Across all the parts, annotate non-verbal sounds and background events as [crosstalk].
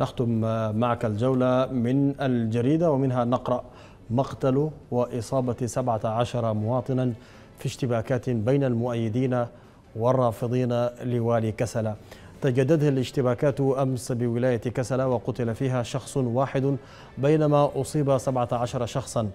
نختم معك الجولة من الجريدة ومنها نقرأ مقتل وإصابة 17 مواطنا في اشتباكات بين المؤيدين والرافضين لوالي كسلة تجدده الاشتباكات أمس بولاية كسلة وقتل فيها شخص واحد بينما أصيب 17 شخصا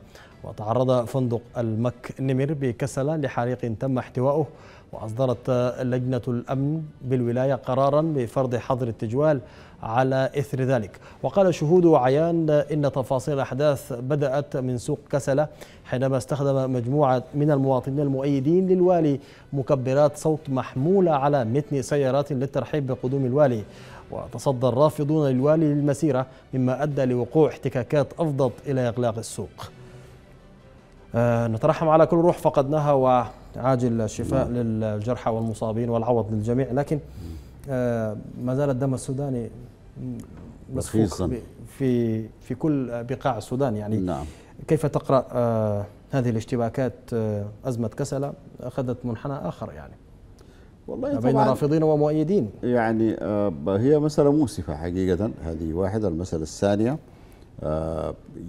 وتعرض فندق المك نمر بكسلة لحريق تم احتواؤه وأصدرت لجنة الأمن بالولاية قرارا بفرض حظر التجوال على إثر ذلك وقال شهود عيان إن تفاصيل الأحداث بدأت من سوق كسلة حينما استخدم مجموعة من المواطنين المؤيدين للوالي مكبرات صوت محمولة على متن سيارات للترحيب بقدوم الوالي وتصدى الرافضون للوالي للمسيرة مما أدى لوقوع احتكاكات أفضت إلى إغلاق السوق آه، نترحم على كل روح فقدناها وعاجل الشفاء للجرحى والمصابين والعوض للجميع لكن آه، ما زال الدم السوداني مسفوك في في كل بقاع السودان يعني نعم. كيف تقرا آه، هذه الاشتباكات ازمه كسلة اخذت منحنى اخر يعني والله بين رافضين ومؤيدين يعني هي مساله مؤسفه حقيقه هذه واحده المساله الثانيه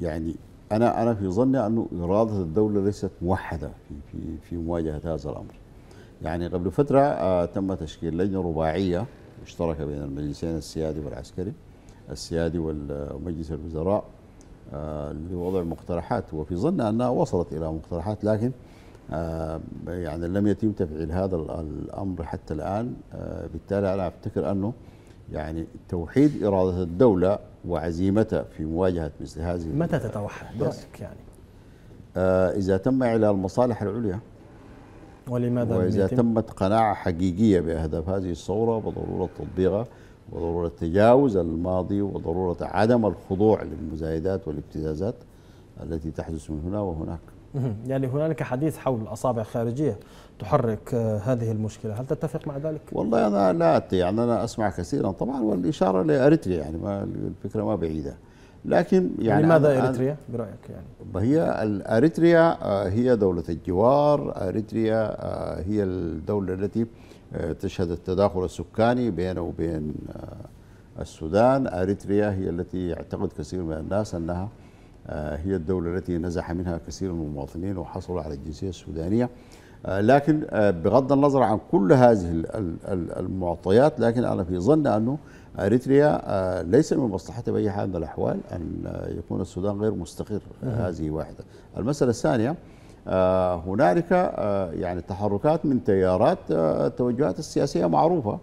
يعني انا انا في ظني انه اراده الدوله ليست موحده في في في مواجهه هذا الامر. يعني قبل فتره آه، تم تشكيل لجنه رباعيه مشتركه بين المجلسين السيادي والعسكري السيادي ومجلس الوزراء آه، لوضع مقترحات وفي ظني انها وصلت الى مقترحات لكن آه، يعني لم يتم تفعيل هذا الامر حتى الان بالتالي انا افتكر انه يعني توحيد إرادة الدولة وعزيمتها في مواجهة مثل هذه متى تتوحد برأيك يعني؟ آه إذا تم إعلاء المصالح العليا ولماذا وإذا تمت قناعة حقيقية بأهداف هذه الثورة وضرورة تطبيقها وضرورة تجاوز الماضي وضرورة عدم الخضوع للمزايدات والابتزازات التي تحدث من هنا وهناك يعني هنالك حديث حول اصابع خارجيه تحرك آه، هذه المشكله، هل تتفق مع ذلك؟ والله انا لا يعني انا اسمع كثيرا طبعا والاشاره لاريتريا يعني ما الفكره ما بعيده. لكن يعني, يعني لماذا اريتريا برايك يعني؟ هي اريتريا آه، هي دوله الجوار، اريتريا آه، هي الدوله التي تشهد التداخل السكاني بينه وبين السودان، اريتريا هي التي يعتقد كثير من الناس انها آه، هي الدولة التي نزح منها كثير من المواطنين وحصلوا على الجنسية السودانية آه، لكن آه، بغض النظر عن كل هذه المعطيات لكن أنا في ظن أنه اريتريا ليس من مصلحتها باي حال من الاحوال ان يكون السودان غير مستقر هذه واحده. المساله الثانيه هنالك يعني تحركات من تيارات التوجهات السياسيه معروفه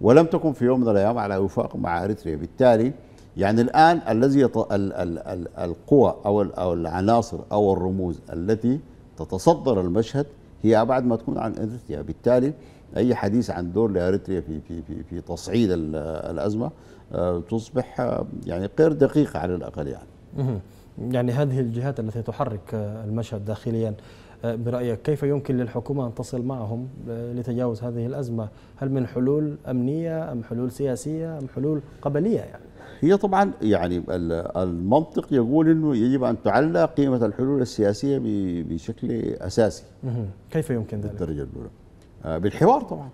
ولم تكن في يوم من الايام على وفاق مع اريتريا، بالتالي يعني الآن الذي يط... ال... ال... ال... القوى أو, ال... أو العناصر أو الرموز التي تتصدر المشهد هي أبعد ما تكون عن إريتريا بالتالي أي حديث عن دور لإريتريا في, في, في, في تصعيد الأزمة آه، تصبح آه، يعني غير دقيقة على الأقل يعني يعني هذه الجهات التي تحرك آه، المشهد داخليا برأيك كيف يمكن للحكومة أن تصل معهم لتجاوز هذه الأزمة هل من حلول أمنية أم حلول سياسية أم حلول قبلية يعني هي طبعا يعني المنطق يقول انه يجب ان تعلى قيمه الحلول السياسيه بشكل اساسي كيف يمكن ذلك؟ بالدرجه الاولى آه، بالحوار طبعا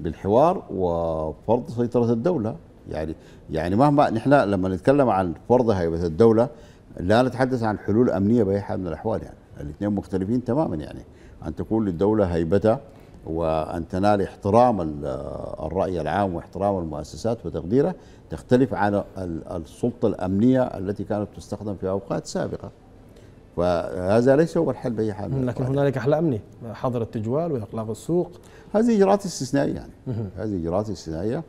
بالحوار وفرض سيطره الدوله يعني يعني مهما نحن لما نتكلم عن فرض هيبه الدوله لا نتحدث عن حلول امنيه باي حال من الاحوال يعني الاثنين مختلفين تماما يعني ان تكون للدوله هيبتها وأن تنال احترام الرأي العام واحترام المؤسسات وتقديره تختلف عن السلطة الأمنية التي كانت تستخدم في أوقات سابقة فهذا ليس هو الحل بأي حال لكن هنالك حل أمني حظر التجوال وإغلاق السوق هذه إجراءات استثنائية يعني هذه إجراءات استثنائية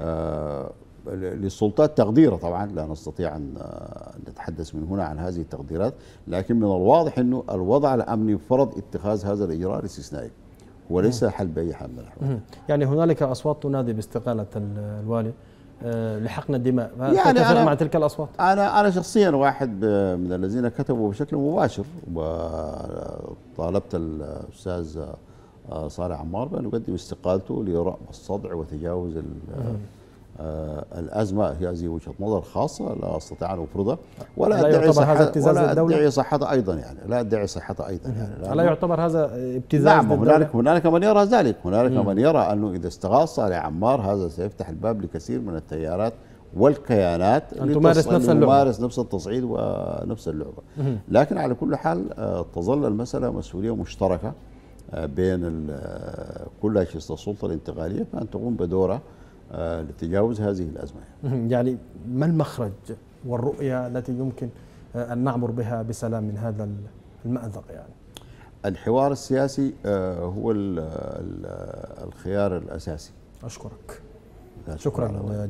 آه، للسلطات تقديره طبعا لا نستطيع ان آه، نتحدث من هنا عن هذه التقديرات لكن من الواضح انه الوضع الامني فرض اتخاذ هذا الاجراء الاستثنائي وليس حل باي حال من الاحوال. يعني هنالك اصوات تنادي باستقاله الوالي آه، لحقنا الدماء يعني أنا مع تلك الاصوات انا انا شخصيا واحد من الذين كتبوا بشكل مباشر وطالبت الاستاذ آه، صالح عمار بان يقدم استقالته لرأب الصدع وتجاوز آه، الازمه هي هذه وجهه نظر خاصه لا استطيع ان افرضها ولا ادعي صحتها ولا ادعي صحتها ايضا يعني لا ادعي صحتها ايضا يعني الا يعتبر هذا ابتزاز نعم هنالك هنالك من يرى ذلك هنالك من يرى انه اذا استغاث صالح عمار هذا سيفتح الباب لكثير من التيارات والكيانات أن تمارس نفس اللعبة تمارس نفس التصعيد ونفس اللعبة لكن على كل حال آه، تظل المسألة مسؤولية مشتركة آه، بين كل أجهزة السلطة الانتقالية فان تقوم بدورها آه، لتجاوز هذه الأزمة [laughs] يعني ما المخرج والرؤية التي يمكن آه، أن نعبر بها بسلام من هذا المأزق يعني الحوار السياسي آه، هو الخيار الأساسي أشكرك شكرا